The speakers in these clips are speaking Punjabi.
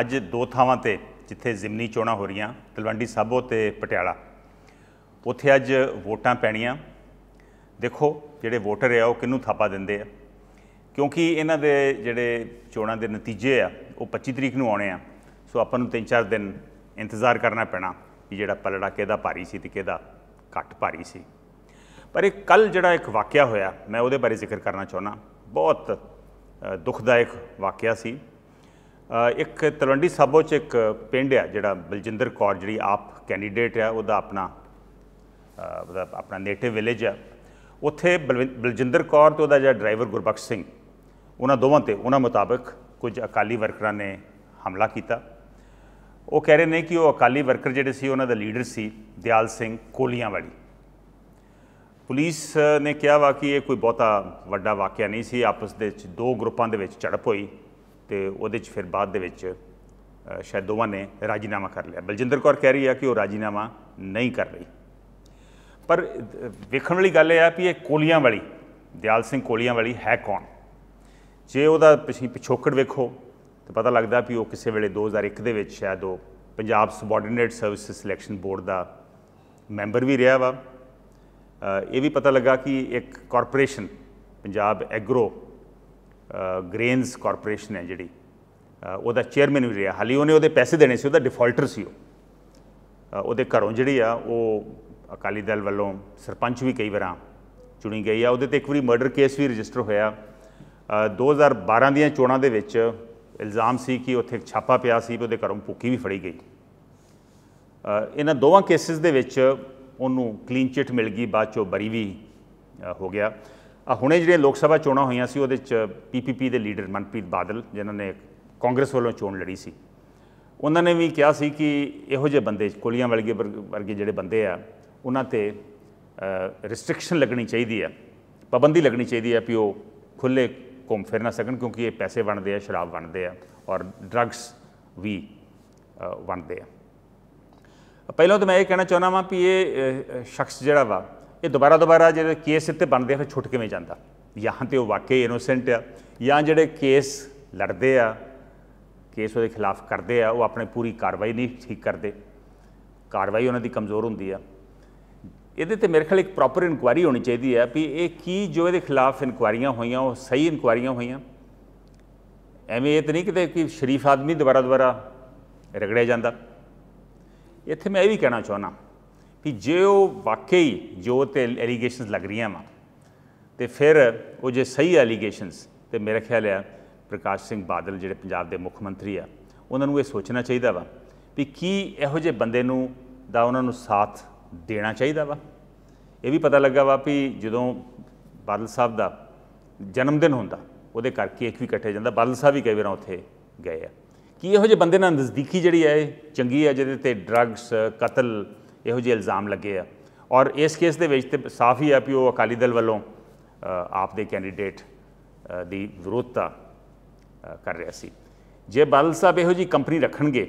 ਅੱਜ ਦੋ ਥਾਵਾਂ ਤੇ ਜਿੱਥੇ ਜ਼ਿਮਨੀ ਚੋਣਾਂ ਹੋ ਰਹੀਆਂ ਤਲਵੰਡੀ ਸਾਬੋ ਤੇ ਪਟਿਆਲਾ ਉੱਥੇ ਅੱਜ ਵੋਟਾਂ ਪੈਣੀਆਂ ਦੇਖੋ ਜਿਹੜੇ ਵੋਟਰ ਆ ਉਹ ਕਿੰਨੂੰ ਥਾਪਾ ਦਿੰਦੇ ਆ ਕਿਉਂਕਿ ਇਹਨਾਂ ਦੇ ਜਿਹੜੇ ਚੋਣਾਂ ਦੇ ਨਤੀਜੇ ਆ ਉਹ 25 ਤਰੀਕ ਨੂੰ ਆਉਣੇ ਆ ਸੋ ਆਪਾਂ ਨੂੰ 3-4 ਦਿਨ ਇੰਤਜ਼ਾਰ ਕਰਨਾ ਪੈਣਾ ਕਿ ਜਿਹੜਾ ਪਲੜਾ ਕਿਹਦਾ ਭਾਰੀ ਸੀ ਤੇ ਕਿਹਦਾ ਘੱਟ ਭਾਰੀ ਸੀ ਪਰ ਇੱਕ ਕੱਲ ਜਿਹੜਾ ਇੱਕ ਵਾਕਿਆ ਹੋਇਆ ਮੈਂ ਉਹਦੇ ਬਾਰੇ ਜ਼ਿਕਰ ਕਰਨਾ ਚਾਹੁੰਦਾ ਬਹੁਤ ਦੁਖਦਾਇਕ ਵਾਕਿਆ ਸੀ ਇੱਕ ਤਲਵੰਡੀ ਸਾਬੋ ਚ ਇੱਕ ਪਿੰਡ ਆ ਜਿਹੜਾ ਬਲਜਿੰਦਰ ਕੌਰ ਜਿਹੜੀ ਆਪ ਕੈਂਡੀਡੇਟ ਆ ਉਹਦਾ ਆਪਣਾ ਉਹਦਾ ਆਪਣਾ ਨੇਟਿਵ ਵਿਲੇਜ ਆ ਉੱਥੇ ਬਲਜਿੰਦਰ ਕੌਰ ਤੇ ਉਹਦਾ ਜਿਹੜਾ ਡਰਾਈਵਰ ਗੁਰਬਖਸ਼ ਸਿੰਘ ਉਹਨਾਂ ਦੋਵਾਂ ਤੇ ਉਹਨਾਂ ਮੁਤਾਬਕ ਕੁਝ ਅਕਾਲੀ ਵਰਕਰਾਂ ਨੇ ਹਮਲਾ ਕੀਤਾ ਉਹ ਕਹਿ ਰਹੇ ਨੇ ਕਿ ਉਹ ਅਕਾਲੀ ਵਰਕਰ ਜਿਹੜੇ ਸੀ ਉਹਨਾਂ ਦਾ ਲੀਡਰ ਸੀ ਦਿਆਲ ਸਿੰਘ ਕੋਲੀਆਂਵਾਲੀ ਪੁਲਿਸ ਨੇ ਕਿਹਾ ਵਾ ਕਿ ਇਹ ਕੋਈ ਬਹੁਤਾ ਵੱਡਾ ਵਾਕਿਆ ਨਹੀਂ ਸੀ ਆਪਸ ਦੇ ਵਿੱਚ ਦੋ ਗਰੁੱਪਾਂ ਦੇ ਵਿੱਚ ਝੜਪ ਹੋਈ ਤੇ ਉਹਦੇ 'ਚ ਫਿਰ ਬਾਅਦ ਦੇ ਵਿੱਚ ਸ਼ਾਇਦ ਦੋਵਾਂ ਨੇ ਰਾਜੀਨਾਮਾ ਕਰ ਲਿਆ ਬਲਜਿੰਦਰ ਕੌਰ ਕਹਿ ਰਹੀ ਆ ਕਿ ਉਹ ਰਾਜੀਨਾਮਾ ਨਹੀਂ ਕਰ ਰਹੀ ਪਰ ਵੇਖਣ ਵਾਲੀ ਗੱਲ ਇਹ ਆ ਕਿ ਇਹ ਕੋਲੀਆਂ ਵਾਲੀ ਦਿਆਲ ਸਿੰਘ ਕੋਲੀਆਂ ਵਾਲੀ ਹੈ ਕੌਣ ਜੇ ਉਹਦਾ ਪਿਛੋਕੜ ਵੇਖੋ ਤੇ ਪਤਾ ਲੱਗਦਾ ਵੀ ਉਹ ਕਿਸੇ ਵੇਲੇ 2001 ਦੇ ਵਿੱਚ ਸ਼ਾਇਦ ਉਹ Punjab subordinate service selection board ਦਾ ਮੈਂਬਰ ਵੀ ਰਿਹਾ ਵਾ ਇਹ ਵੀ ਪਤਾ ਲੱਗਾ ਕਿ ਇੱਕ corporation Punjab agro grains corporation ਹੈ ਜਿਹੜੀ ਉਹਦਾ ਚੇਅਰਮੈਨ ਵੀ ਰਿਹਾ ਹਾਲੀ ਉਹਨੇ ਉਹਦੇ ਪੈਸੇ ਦੇਣੇ ਸੀ ਉਹਦਾ ਡਿਫਾਲਟਰ ਸੀ ਉਹ ਉਹਦੇ ਘਰੋਂ ਜਿਹੜੀ ਆ ਉਹ ਅਕਾਲੀ ਦਲ ਵੱਲੋਂ ਸਰਪੰਚ ਵੀ ਕਈ ਵਾਰਾਂ ਚੁਣੀ ਗਈ ਆ ਉਹਦੇ ਤੇ ਇੱਕ ਵਾਰੀ ਮਰਡਰ ਕੇਸ ਵੀ ਰਜਿਸਟਰ ਹੋਇਆ 2012 ਦੀਆਂ ਚੋਣਾਂ ਦੇ ਵਿੱਚ ਇਲਜ਼ਾਮ ਸੀ ਕਿ ਉੱਥੇ ਇੱਕ ਛਾਪਾ ਪਿਆ ਸੀ ਉਹਦੇ ਘਰੋਂ ਭੁੱਕੀ ਵੀ ਫੜੀ ਗਈ ਇਹਨਾਂ ਦੋਵਾਂ ਕੇਸਿਸ ਦੇ ਵਿੱਚ ਉਹਨੂੰ ਕਲੀਨ ਚਿੱਟ ਮਿਲ ਗਈ ਬਾਅਦ ਚੋਂ ਬਰੀ ਵੀ ਹੋ ਗਿਆ ਆ ਹੁਣੇ ਜਿਹੜੀਆਂ ਲੋਕ ਸਭਾ ਚੋਣਾਂ ਹੋਈਆਂ ਸੀ ਉਹਦੇ ਚ ਪੀਪੀਪੀ ਦੇ ਲੀਡਰ ਮਨਪ੍ਰੀਤ ਬਾਦਲ ਜਿਨ੍ਹਾਂ ਨੇ ਕਾਂਗਰਸ ਵੱਲੋਂ ਚੋਣ ਲੜੀ ਸੀ ਉਹਨਾਂ ਨੇ ਵੀ ਕਿਹਾ ਸੀ ਕਿ ਇਹੋ ਜਿਹੇ ਬੰਦੇ ਕੋਲੀਆਂ ਵਰਗੇ ਵਰਗੇ ਜਿਹੜੇ ਬੰਦੇ ਆ ਉਹਨਾਂ ਤੇ ਰੈਸਟ੍ਰਿਕਸ਼ਨ ਲੱਗਣੀ ਚਾਹੀਦੀ ਆ ਪਾਬੰਦੀ ਲੱਗਣੀ ਚਾਹੀਦੀ ਆ ਕਿ ਉਹ ਖੁੱਲੇ ਘੁੰਮ ਫਿਰ ਨਾ ਸਕਣ ਕਿਉਂਕਿ ਇਹ ਪੈਸੇ ਵੰਡਦੇ ਆ ਸ਼ਰਾਬ ਵੰਡਦੇ ਆ ਔਰ ਡਰੱਗਸ ਵੀ ਵੰਡਦੇ ਆ ਪਹਿਲਾਂ ਤਾਂ ਮੈਂ ਇਹ ਕਹਿਣਾ ਚਾਹੁੰਦਾ ਵਾਂ ਕਿ ਇਹ ਸ਼ਖਸ ਜਿਹੜਾ ਵਾ ਇਹ ਦੁਬਾਰਾ ਦੁਬਾਰਾ ਜਿਹੜੇ ਕੇਸ ਇੱਥੇ ਬਣਦੇ ਆ ਫਿਰ ਛੁੱਟ ਕਿਵੇਂ ਜਾਂਦਾ ਜਾਂ ਤੇ ਉਹ ਵਾਕਈ ਇਨੋਸੈਂਟ ਆ ਜਾਂ ਜਿਹੜੇ ਕੇਸ ਲੜਦੇ ਆ ਕੇਸ ਉਹਦੇ ਖਿਲਾਫ ਕਰਦੇ ਆ ਉਹ ਆਪਣੀ ਪੂਰੀ ਕਾਰਵਾਈ ਨਹੀਂ ਠੀਕ ਕਰਦੇ ਕਾਰਵਾਈ ਉਹਨਾਂ ਦੀ ਕਮਜ਼ੋਰ ਹੁੰਦੀ ਆ ਇਹਦੇ ਤੇ ਮੇਰੇ ਖਿਆਲ ਇੱਕ ਪ੍ਰੋਪਰ ਇਨਕੁਆਇਰੀ ਹੋਣੀ ਚਾਹੀਦੀ ਆ ਵੀ ਇਹ ਕੀ ਜੋ ਇਹਦੇ ਖਿਲਾਫ ਇਨਕੁਆਇਰੀਆਂ ਹੋਈਆਂ ਉਹ ਸਹੀ ਇਨਕੁਆਇਰੀਆਂ ਹੋਈਆਂ ਐਵੇਂ ਇਹ ਤਾਂ ਨਹੀਂ ਕਿਤੇ ਕੋਈ ਸ਼ਰੀਫ ਆਦਮੀ ਦੁਬਾਰਾ ਦੁਬਾਰਾ ਰਗੜਿਆ ਜਾਂਦਾ ਇੱਥੇ ਮੈਂ ਇਹ ਵੀ ਕਹਿਣਾ ਚਾਹੁੰਦਾ ਕਿ ਜੇ ਉਹ ਵਾਕਈ ਜੋ ਤੇ ਐਲੀਗੇਸ਼ਨਸ ਲੱਗ ਰਹੀਆਂ ਵਾ ਤੇ ਫਿਰ ਉਹ ਜੇ ਸਹੀ ਐਲੀਗੇਸ਼ਨਸ ਤੇ ਮੇਰੇ ਖਿਆਲ ਆ ਪ੍ਰਕਾਸ਼ ਸਿੰਘ ਬਾਦਲ ਜਿਹੜੇ ਪੰਜਾਬ ਦੇ ਮੁੱਖ ਮੰਤਰੀ ਆ ਉਹਨਾਂ ਨੂੰ ਇਹ ਸੋਚਣਾ ਚਾਹੀਦਾ ਵਾ ਵੀ ਕੀ ਇਹੋ ਜਿਹੇ ਬੰਦੇ ਨੂੰ ਦਾ ਉਹਨਾਂ ਨੂੰ ਸਾਥ ਦੇਣਾ ਚਾਹੀਦਾ ਵਾ ਇਹ ਵੀ ਪਤਾ ਲੱਗਾ ਵਾ ਵੀ ਜਦੋਂ ਬਾਦਲ ਸਾਹਿਬ ਦਾ ਜਨਮ ਦਿਨ ਹੁੰਦਾ ਉਹਦੇ ਕਰਕੇ ਇੱਕ ਵੀ ਇਕੱਠੇ ਜਾਂਦਾ ਬਾਦਲ ਸਾਹਿਬ ਵੀ ਕਈ ਵਾਰ ਉੱਥੇ ਗਏ ਆ ਕੀ ਇਹੋ ਜਿਹੇ ਬੰਦੇ ਨਾਲ ਨਜ਼ਦੀਕੀ ਜਿਹੜੀ ਹੈ ਚੰਗੀ ਹੈ ਜਿਹਦੇ ਤੇ ਡਰੱਗਸ ਕਤਲ ਇਹੋ ਜਿਹੇ ਇਲਜ਼ਾਮ ਲੱਗੇ ਆ ਔਰ ਇਸ ਕੇਸ ਦੇ ਵਿੱਚ ਤੇ ਸਾਫ਼ ਹੀ ਆ ਕਿ ਉਹ ਅਕਾਲੀ ਦਲ ਵੱਲੋਂ ਆਪ ਦੇ ਕੈਂਡੀਡੇਟ ਦੀ ਵਿਰੋਧਤਾ ਕਰ ਰਿਹਾ ਸੀ ਜੇ ਬਾਦਲ ਸਾਹਿਬ ਇਹੋ ਜੀ ਕੰਪਨੀ ਰੱਖਣਗੇ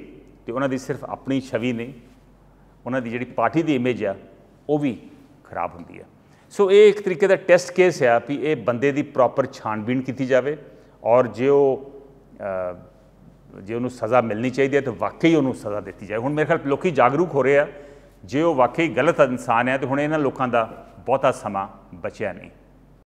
ਤੇ ਉਹਨਾਂ ਦੀ ਸਿਰਫ ਆਪਣੀ ਛਵੀ ਨਹੀਂ ਉਹਨਾਂ ਦੀ ਜਿਹੜੀ ਪਾਰਟੀ ਦੀ ਇਮੇਜ ਆ ਉਹ ਵੀ ਖਰਾਬ ਹੁੰਦੀ ਆ ਸੋ ਇਹ ਇੱਕ ਤਰੀਕੇ ਦਾ ਟੈਸਟ ਕੇਸ ਆ ਕਿ ਇਹ ਬੰਦੇ ਦੀ ਪ੍ਰੋਪਰ ਛਾਣਬੀਣ ਕੀਤੀ ਜਾਵੇ ਔਰ ਜੇ ਉਹ ਜੇ ਉਹਨੂੰ ਸਜ਼ਾ ਮਿਲਣੀ ਚਾਹੀਦੀ ਹੈ ਤਾਂ ਵਾਕਈ ਉਹਨੂੰ ਸਜ਼ਾ ਦਿੱਤੀ ਜਾਏ ਹੁਣ ਮੇਰੇ ਖਿਆਲ ਲੋਕੀ ਜਾਗਰੂਕ ਹੋ ਰਹੇ ਆ ਜੇ ਉਹ ਵਾਕਈ ਗਲਤ ਇਨਸਾਨ ਹੈ ਤੇ ਹੁਣ ਇਹਨਾਂ ਲੋਕਾਂ ਦਾ ਬਹੁਤਾ ਸਮਾਂ ਬਚਿਆ ਨਹੀਂ